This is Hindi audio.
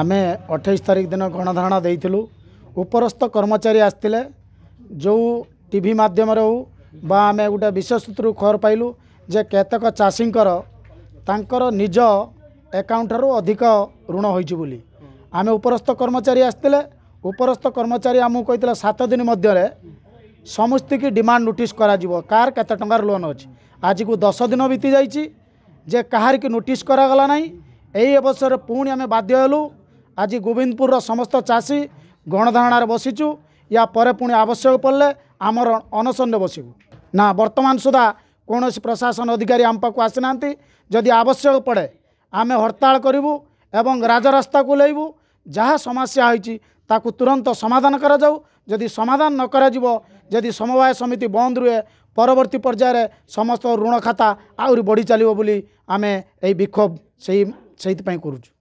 ଆମେ ଅଠେଇଶ ତାରିଖ ଦିନ ଗଣଧାରଣା ଦେଇଥିଲୁ ଉପରସ୍ଥ କର୍ମଚାରୀ ଆସିଥିଲେ ଯେଉଁ ଟି ଭି ମାଧ୍ୟମରେ ହେଉ ବା ଆମେ ଗୋଟେ ବିଶେଷ ସୂତ୍ରରୁ ଖବର ପାଇଲୁ ଯେ କେତେକ ଚାଷୀଙ୍କର ତାଙ୍କର ନିଜ ଆକାଉଣ୍ଟଠାରୁ ଅଧିକ ଋଣ ହୋଇଛି ବୋଲି ଆମେ ଉପରସ୍ଥ କର୍ମଚାରୀ ଆସିଥିଲେ ଉପରସ୍ଥ କର୍ମଚାରୀ ଆମକୁ କହିଥିଲେ ସାତ ଦିନ ମଧ୍ୟରେ ସମସ୍ତଙ୍କୁ ଡିମାଣ୍ଡ ନୋଟିସ୍ କରାଯିବ କାହାର କେତେ ଟଙ୍କାର ଲୋନ୍ ଅଛି ଆଜିକୁ ଦଶ ଦିନ ବିତି ଯାଇଛି ଯେ କାହାରିକି ନୋଟିସ୍ କରାଗଲା ନାହିଁ ଏହି ଅବସରରେ ପୁଣି ଆମେ ବାଧ୍ୟ ହେଲୁ आज गोविन्दपुर समस्त चासी गणधारणा बसिछु या पर पि आवश्यक पर्ने आमर अनशन ना नर्तमान सुधा कि प्रशासन अधिकारि आम आसिना जिम्मी आवश्यक पढे आमे को एबु जहाँ समस्या हुन्छ ताकु तुरन्त समाउ नकि समवाय समिति बन्द रु पर्ती पर्यावर समस्त ऋण खाता आउरी बढि चाल्यो बोली आमे यही बिकोभ